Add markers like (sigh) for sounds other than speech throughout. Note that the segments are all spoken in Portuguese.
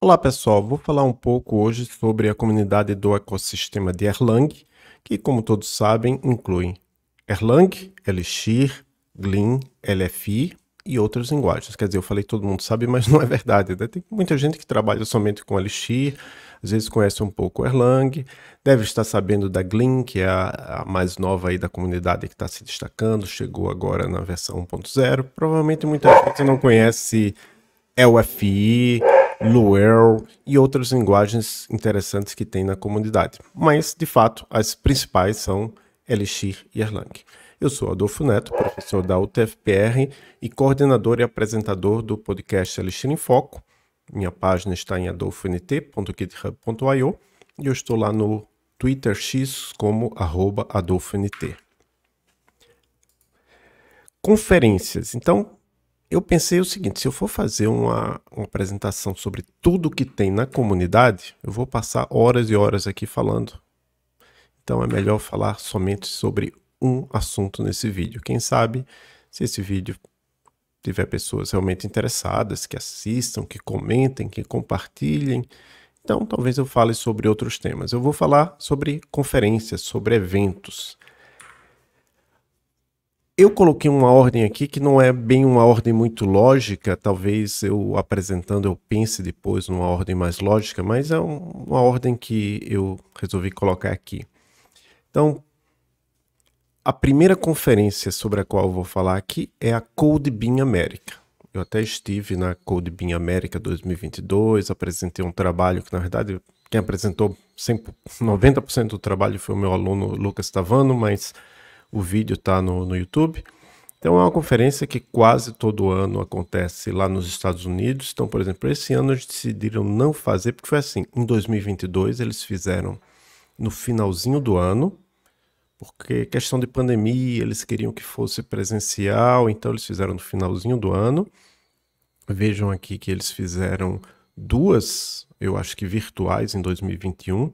Olá pessoal, vou falar um pouco hoje sobre a comunidade do ecossistema de Erlang, que como todos sabem inclui Erlang, Elixir, Glin, LFI e outras linguagens. Quer dizer, eu falei todo mundo sabe, mas (laughs) não é verdade. Né? Tem muita gente que trabalha somente com Elixir, às vezes conhece um pouco Erlang, deve estar sabendo da Glin, que é a, a mais nova aí da comunidade que está se destacando, chegou agora na versão 1.0. Provavelmente muita gente não conhece LFI é Lua e outras linguagens interessantes que tem na comunidade. Mas, de fato, as principais são Elixir e Erlang. Eu sou Adolfo Neto, professor da UTFPR e coordenador e apresentador do podcast Elixir em Foco. Minha página está em adolfoNT.github.io e eu estou lá no Twitter X como arroba AdolfoNT. Conferências. Então, eu pensei o seguinte: se eu for fazer uma, uma apresentação sobre tudo que tem na comunidade, eu vou passar horas e horas aqui falando. Então é melhor falar somente sobre um assunto nesse vídeo. Quem sabe, se esse vídeo tiver pessoas realmente interessadas, que assistam, que comentem, que compartilhem, então talvez eu fale sobre outros temas. Eu vou falar sobre conferências, sobre eventos. Eu coloquei uma ordem aqui que não é bem uma ordem muito lógica, talvez eu apresentando eu pense depois numa ordem mais lógica, mas é um, uma ordem que eu resolvi colocar aqui. Então, a primeira conferência sobre a qual eu vou falar aqui é a Code Bean América. Eu até estive na Code Bean América 2022, apresentei um trabalho que na verdade quem apresentou 100, 90% do trabalho foi o meu aluno Lucas Tavano, mas o vídeo está no, no YouTube. Então é uma conferência que quase todo ano acontece lá nos Estados Unidos. Então, por exemplo, esse ano eles decidiram não fazer, porque foi assim, em 2022 eles fizeram no finalzinho do ano, porque questão de pandemia, eles queriam que fosse presencial, então eles fizeram no finalzinho do ano. Vejam aqui que eles fizeram duas, eu acho que virtuais em 2021.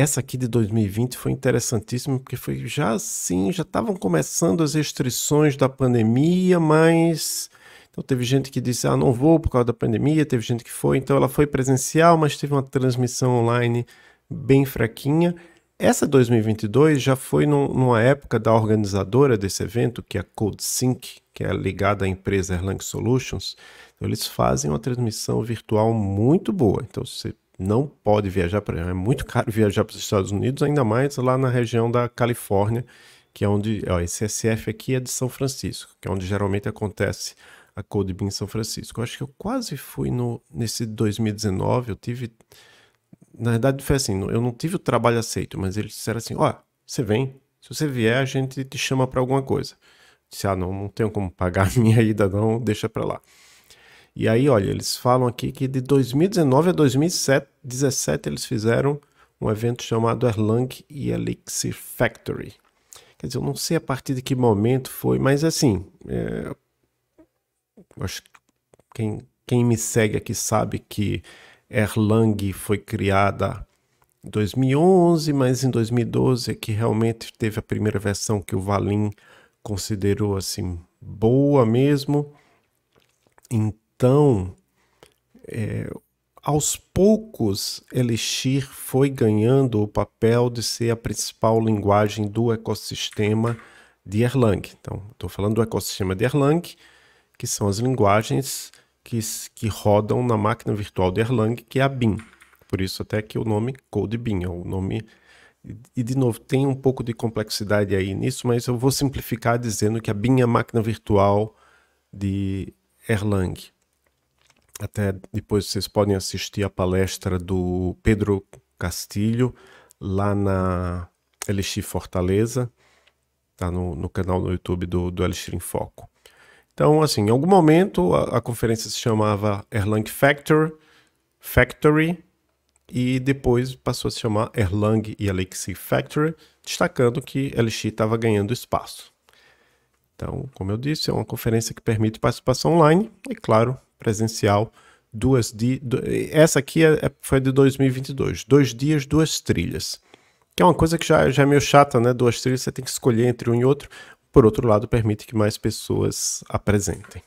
Essa aqui de 2020 foi interessantíssima porque foi já assim, já estavam começando as restrições da pandemia, mas então teve gente que disse: "Ah, não vou por causa da pandemia", teve gente que foi, então ela foi presencial, mas teve uma transmissão online bem fraquinha. Essa 2022 já foi num, numa época da organizadora desse evento, que é a CodeSync, que é ligada à empresa Erlang Solutions. Então, eles fazem uma transmissão virtual muito boa. Então, se você não pode viajar para é muito caro viajar para os Estados Unidos, ainda mais lá na região da Califórnia, que é onde, ó, esse SF aqui é de São Francisco, que é onde geralmente acontece a Code em São Francisco. Eu acho que eu quase fui no nesse 2019, eu tive na verdade foi assim, eu não tive o trabalho aceito, mas eles disseram assim: "Ó, oh, você vem, se você vier, a gente te chama para alguma coisa". se disse: "Ah, não, não tenho como pagar a minha ida não, deixa para lá". E aí, olha, eles falam aqui que de 2019 a 2017 eles fizeram um evento chamado Erlang e Elixir Factory. Quer dizer, eu não sei a partir de que momento foi, mas assim, é... acho que quem, quem me segue aqui sabe que Erlang foi criada 2011, mas em 2012 é que realmente teve a primeira versão que o Valin considerou assim boa mesmo. Então, é, aos poucos, Elixir foi ganhando o papel de ser a principal linguagem do ecossistema de Erlang. Então, estou falando do ecossistema de Erlang, que são as linguagens que, que rodam na máquina virtual de Erlang, que é a BIM. Por isso até que o nome CodeBeam é o nome... E, de novo, tem um pouco de complexidade aí nisso, mas eu vou simplificar dizendo que a BIM é a máquina virtual de Erlang. Até depois vocês podem assistir a palestra do Pedro Castilho lá na Elixir Fortaleza, tá no, no canal no YouTube do, do Elixir em Foco. Então, assim, em algum momento a, a conferência se chamava Erlang Factor, Factory, e depois passou a se chamar Erlang e Elixir Factory, destacando que Elixir estava ganhando espaço. Então, como eu disse, é uma conferência que permite participação online e, claro, presencial, duas dias. Essa aqui é, é foi de 2022, dois dias, duas trilhas. Que é uma coisa que já, já é meio chata, né? Duas trilhas você tem que escolher entre um e outro. Por outro lado, permite que mais pessoas apresentem.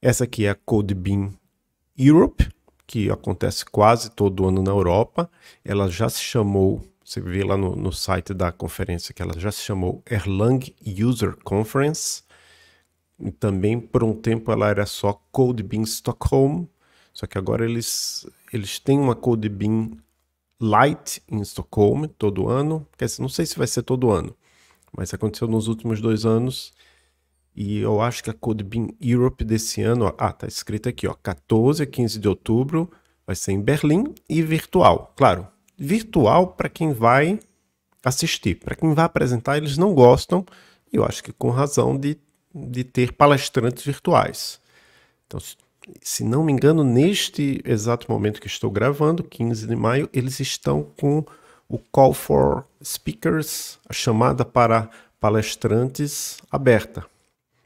Essa aqui é a Code Bean Europe, que acontece quase todo ano na Europa. Ela já se chamou, você vê lá no, no site da conferência que ela já se chamou Erlang User Conference. E também por um tempo ela era só Codebeam Bean Stockholm, só que agora eles, eles têm uma Codebeam Bean Light em Stockholm todo ano. Quer dizer, não sei se vai ser todo ano, mas aconteceu nos últimos dois anos. E eu acho que a Codebeam Bean Europe desse ano, ó, ah, tá escrito aqui, ó, 14 a 15 de outubro, vai ser em Berlim e virtual. Claro, virtual para quem vai assistir, para quem vai apresentar, eles não gostam, e eu acho que com razão de de ter palestrantes virtuais. Então, se não me engano, neste exato momento que estou gravando, 15 de maio, eles estão com o Call for Speakers, a chamada para palestrantes aberta.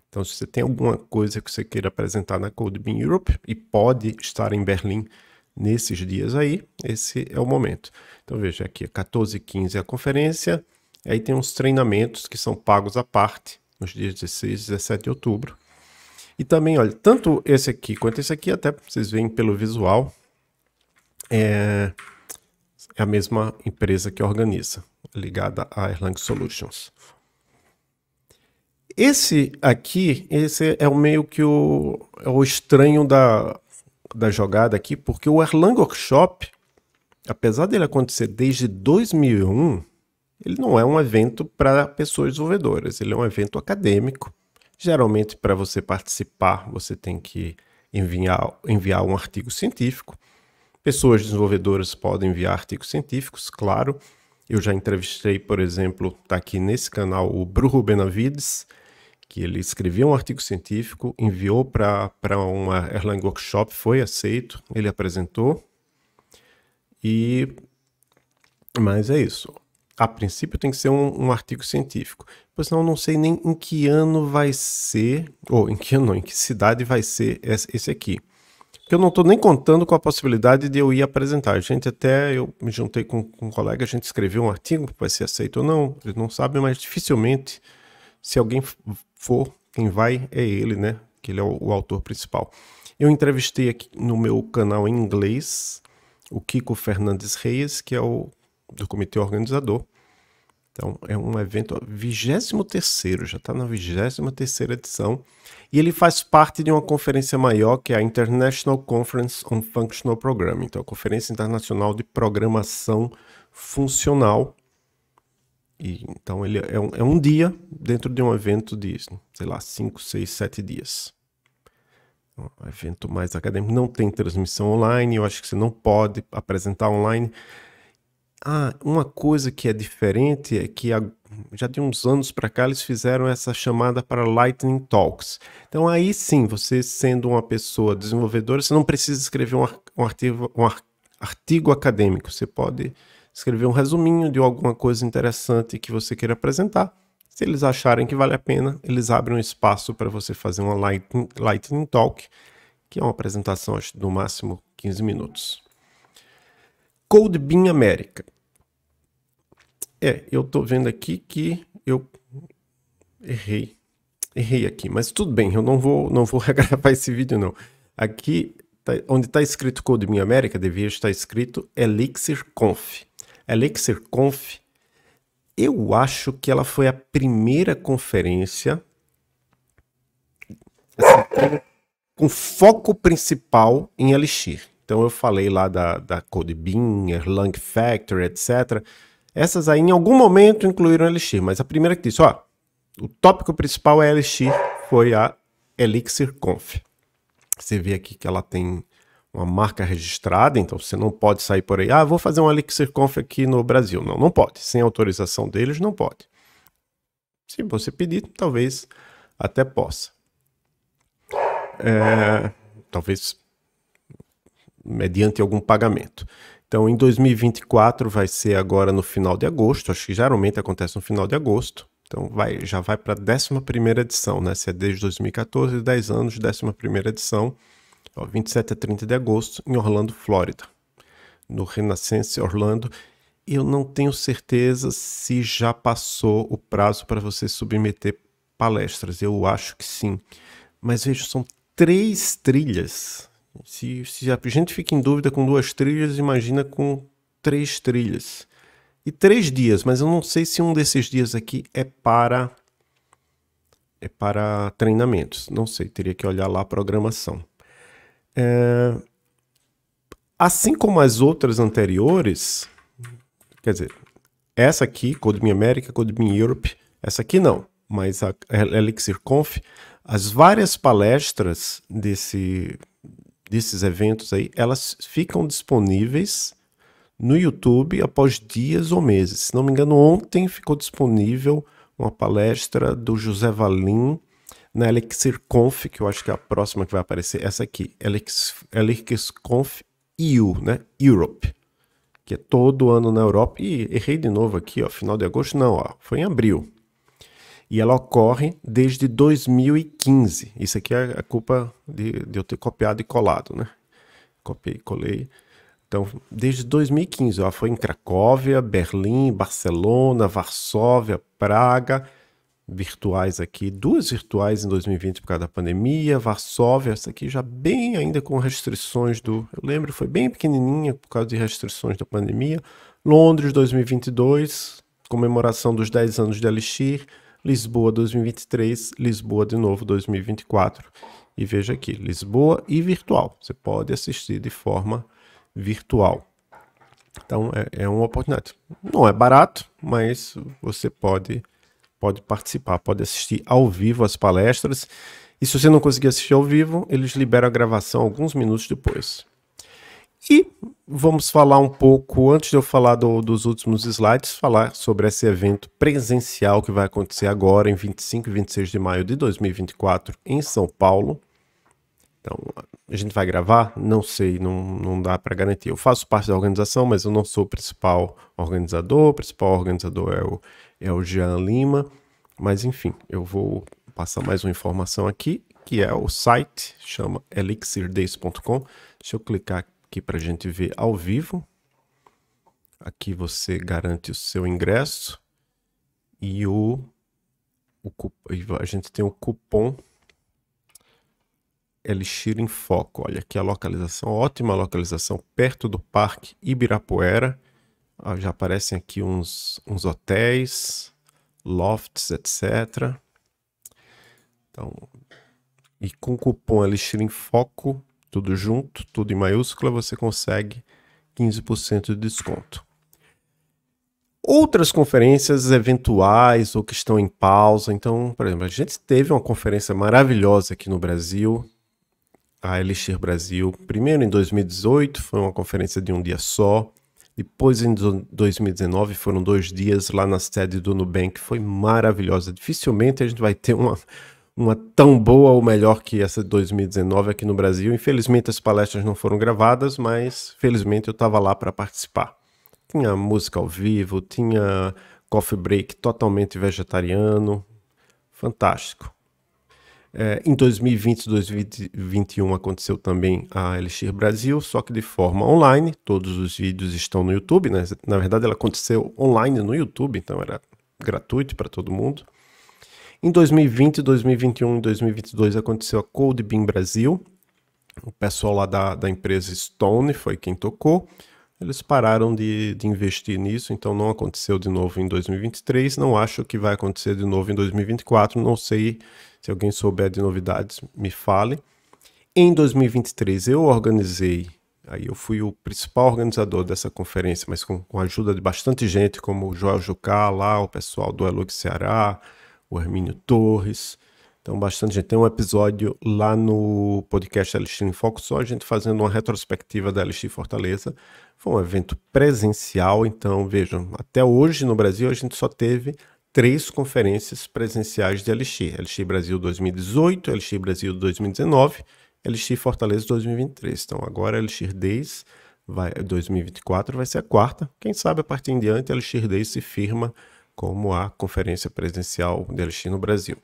Então, se você tem alguma coisa que você queira apresentar na CodeBeam Europe e pode estar em Berlim nesses dias aí, esse é o momento. Então, veja aqui, 14 é e 15 é a conferência, aí tem uns treinamentos que são pagos à parte, nos dias 16 e 17 de outubro. E também, olha, tanto esse aqui quanto esse aqui, até vocês veem pelo visual, é, é a mesma empresa que organiza, ligada à Erlang Solutions. Esse aqui, esse é o meio que o, é o estranho da, da jogada aqui, porque o Erlang Workshop, apesar dele acontecer desde 2001, ele não é um evento para pessoas desenvolvedoras, ele é um evento acadêmico. Geralmente, para você participar, você tem que enviar, enviar um artigo científico. Pessoas desenvolvedoras podem enviar artigos científicos, claro. Eu já entrevistei, por exemplo, está aqui nesse canal o Bruno Benavides, que ele escreveu um artigo científico, enviou para uma Erlang Workshop, foi aceito, ele apresentou. E mas é isso a princípio tem que ser um, um, artigo científico, pois senão eu não sei nem em que ano vai ser, ou em que ano, em que cidade vai ser esse aqui. Porque eu não estou nem contando com a possibilidade de eu ir apresentar. A gente até, eu me juntei com, com um colega, a gente escreveu um artigo, vai ser aceito ou não, eles não sabem, mas dificilmente, se alguém for, quem vai é ele, né? Que ele é o, o autor principal. Eu entrevistei aqui no meu canal em inglês o Kiko Fernandes Reis, que é o do comitê organizador. Então, é um evento 23º, já está na 23ª edição, e ele faz parte de uma conferência maior que é a International Conference on Functional Programming, então é a Conferência Internacional de Programação Funcional. E, então, ele é um, é um dia dentro de um evento de, sei lá, 5, 6, 7 dias. É um evento mais acadêmico, não tem transmissão online, eu acho que você não pode apresentar online, ah, uma coisa que é diferente é que a, já de uns anos para cá eles fizeram essa chamada para Lightning Talks. Então aí sim, você sendo uma pessoa desenvolvedora, você não precisa escrever um, ar, um, artigo, um ar, artigo acadêmico. Você pode escrever um resuminho de alguma coisa interessante que você queira apresentar. Se eles acharem que vale a pena, eles abrem um espaço para você fazer uma lightning, lightning Talk, que é uma apresentação acho, do máximo 15 minutos. Cold América. É, eu tô vendo aqui que eu errei. Errei aqui, mas tudo bem, eu não vou, não vou (laughs) regravar esse vídeo não. Aqui, tá, onde está escrito Code América, devia estar escrito Elixir ElixirConf, Elixir eu acho que ela foi a primeira conferência assim, com foco principal em Elixir. Então eu falei lá da, da Codebeam, Erlang Factory, etc. Essas aí em algum momento incluíram Elixir, mas a primeira que disse, ó, o tópico principal é Elixir, foi a Elixir Conf. Você vê aqui que ela tem uma marca registrada, então você não pode sair por aí, ah, vou fazer um Elixir Conf aqui no Brasil. Não, não pode. Sem autorização deles, não pode. Se você pedir, talvez até possa. É, talvez mediante algum pagamento. Então, em 2024 vai ser agora no final de agosto, acho que geralmente acontece no final de agosto. Então, vai, já vai para a 11 edição, né? Se é desde 2014, 10 anos, 11 primeira edição, ó, 27 a 30 de agosto, em Orlando, Flórida, no Renaissance Orlando. Eu não tenho certeza se já passou o prazo para você submeter palestras. Eu acho que sim. Mas veja, são três trilhas se, se a gente fica em dúvida com duas trilhas, imagina com três trilhas. E três dias, mas eu não sei se um desses dias aqui é para é para treinamentos. Não sei, teria que olhar lá a programação. É... Assim como as outras anteriores, quer dizer, essa aqui, CodeMe América, CodeMe Europe, essa aqui não, mas a ElixirConf, as várias palestras desse desses eventos aí, elas ficam disponíveis no YouTube após dias ou meses. Se não me engano, ontem ficou disponível uma palestra do José Valim na Elixir Conf, que eu acho que é a próxima que vai aparecer, essa aqui, Elix, Elixir Conf EU, né? Europe, que é todo ano na Europa. E errei de novo aqui, ó, final de agosto, não, ó, foi em abril e ela ocorre desde 2015. Isso aqui é a culpa de, de eu ter copiado e colado, né? Copiei, colei. Então, desde 2015, ela foi em Cracóvia, Berlim, Barcelona, Varsóvia, Praga, virtuais aqui, duas virtuais em 2020 por causa da pandemia, Varsóvia, essa aqui já bem ainda com restrições do, eu lembro, foi bem pequenininha por causa de restrições da pandemia. Londres 2022, comemoração dos 10 anos de Alixir, Lisboa 2023, Lisboa de novo 2024. E veja aqui, Lisboa e virtual. Você pode assistir de forma virtual. Então é, é uma oportunidade. Não é barato, mas você pode pode participar, pode assistir ao vivo as palestras. E se você não conseguir assistir ao vivo, eles liberam a gravação alguns minutos depois. E vamos falar um pouco, antes de eu falar do, dos últimos slides, falar sobre esse evento presencial que vai acontecer agora, em 25 e 26 de maio de 2024, em São Paulo. Então, a gente vai gravar? Não sei, não, não dá para garantir. Eu faço parte da organização, mas eu não sou o principal organizador. O principal organizador é o, é o Jean Lima. Mas, enfim, eu vou passar mais uma informação aqui, que é o site, chama elixirdays.com. Deixa eu clicar aqui aqui para a gente ver ao vivo. Aqui você garante o seu ingresso e o, o a gente tem o cupom Elixir em Foco. Olha aqui a localização, ótima localização, perto do Parque Ibirapuera. Ah, já aparecem aqui uns, uns hotéis, lofts, etc. Então, e com o cupom Elixir em Foco, tudo junto, tudo em maiúscula, você consegue 15% de desconto. Outras conferências eventuais ou que estão em pausa. Então, por exemplo, a gente teve uma conferência maravilhosa aqui no Brasil, a Elixir Brasil. Primeiro em 2018, foi uma conferência de um dia só. Depois, em 2019, foram dois dias lá na sede do Nubank. Foi maravilhosa. Dificilmente a gente vai ter uma, uma tão boa ou melhor que essa de 2019 aqui no Brasil. Infelizmente as palestras não foram gravadas, mas felizmente eu estava lá para participar. Tinha música ao vivo, tinha coffee break totalmente vegetariano, fantástico. É, em 2020 e 2021 aconteceu também a Elixir Brasil, só que de forma online. Todos os vídeos estão no YouTube, né? na verdade ela aconteceu online no YouTube, então era gratuito para todo mundo. Em 2020, 2021 e 2022 aconteceu a Cold Bean Brasil. O pessoal lá da, da empresa Stone foi quem tocou. Eles pararam de, de investir nisso, então não aconteceu de novo em 2023. Não acho que vai acontecer de novo em 2024. Não sei se alguém souber de novidades, me fale. Em 2023, eu organizei Aí eu fui o principal organizador dessa conferência, mas com, com a ajuda de bastante gente, como o Joel Jucá lá, o pessoal do Elux Ceará, o Hermínio Torres. Então, bastante gente. Tem um episódio lá no podcast LX em Foco, só a gente fazendo uma retrospectiva da LX Fortaleza. Foi um evento presencial, então vejam, até hoje no Brasil a gente só teve três conferências presenciais de LX: LX Brasil 2018, LX Brasil 2019, LX Fortaleza 2023. Então, agora LX Days vai, 2024 vai ser a quarta. Quem sabe a partir em diante a Days se firma como a Conferência presidencial Presencial no Brasil.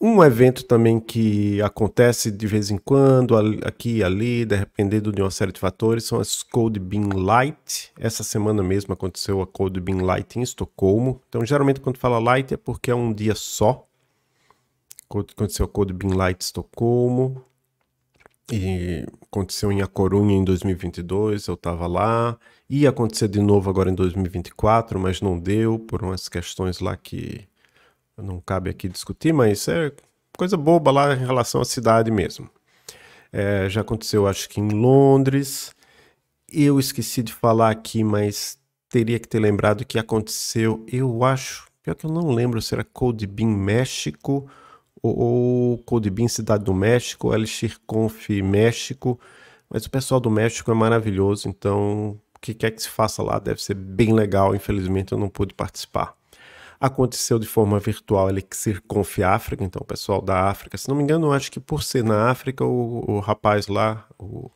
Um evento também que acontece de vez em quando, aqui e ali, dependendo de uma série de fatores, são as Code Bean Light. Essa semana mesmo aconteceu a Code Bean Light em Estocolmo. Então, geralmente, quando fala light é porque é um dia só. Aconteceu a Code Bean Light em Estocolmo. E aconteceu em A Corunha em 2022, eu estava lá. Ia acontecer de novo agora em 2024, mas não deu por umas questões lá que não cabe aqui discutir, mas é coisa boba lá em relação à cidade mesmo. É, já aconteceu, acho que em Londres. Eu esqueci de falar aqui, mas teria que ter lembrado que aconteceu, eu acho, pior que eu não lembro será Cold Bean México o Codebin Cidade do México, Elixir Conf México, mas o pessoal do México é maravilhoso, então o que quer que se faça lá deve ser bem legal, infelizmente eu não pude participar. Aconteceu de forma virtual Elixir Conf África, então o pessoal da África, se não me engano, acho que por ser na África, o, o rapaz lá, o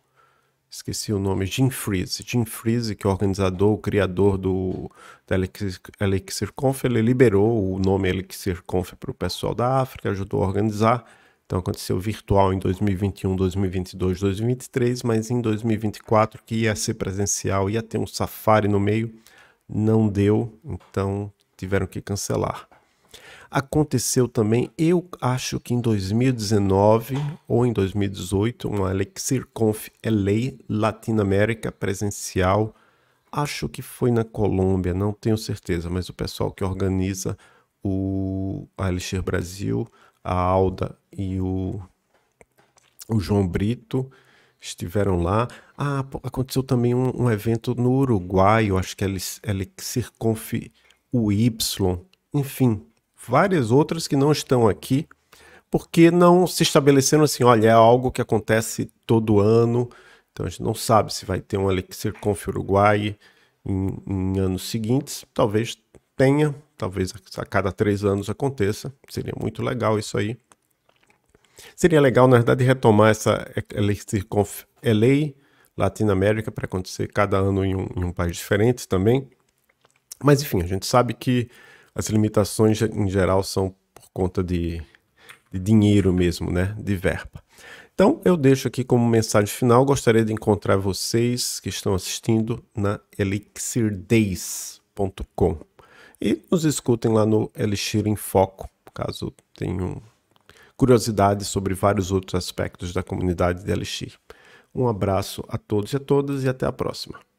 esqueci o nome, Jim Freeze. Jim Freeze, que é o organizador, o criador do da Elixir, Elixir Conf, ele liberou o nome Elixir Conf para o pessoal da África, ajudou a organizar. Então aconteceu virtual em 2021, 2022, 2023, mas em 2024 que ia ser presencial, ia ter um safari no meio, não deu, então tiveram que cancelar. Aconteceu também, eu acho que em 2019 ou em 2018, uma ElexirConf é LA América presencial. Acho que foi na Colômbia, não tenho certeza, mas o pessoal que organiza o a Elixir Brasil, a Alda e o, o João Brito estiveram lá. Ah, aconteceu também um, um, evento no Uruguai, eu acho que é Elixir Conf UY. Enfim, várias outras que não estão aqui, porque não se estabeleceram assim, olha, é algo que acontece todo ano, então a gente não sabe se vai ter um Elixir Conf Uruguai em, em anos seguintes, talvez tenha, talvez a cada três anos aconteça, seria muito legal isso aí. Seria legal, na verdade, retomar essa Elixir Conf LA, Latina América, para acontecer cada ano em um, em um país diferente também. Mas enfim, a gente sabe que as limitações em geral são por conta de, de dinheiro mesmo, né? De verba. Então, eu deixo aqui como mensagem final. Gostaria de encontrar vocês que estão assistindo na elixirdays.com e nos escutem lá no Elixir em Foco, caso tenham curiosidade sobre vários outros aspectos da comunidade de Elixir. Um abraço a todos e a todas e até a próxima.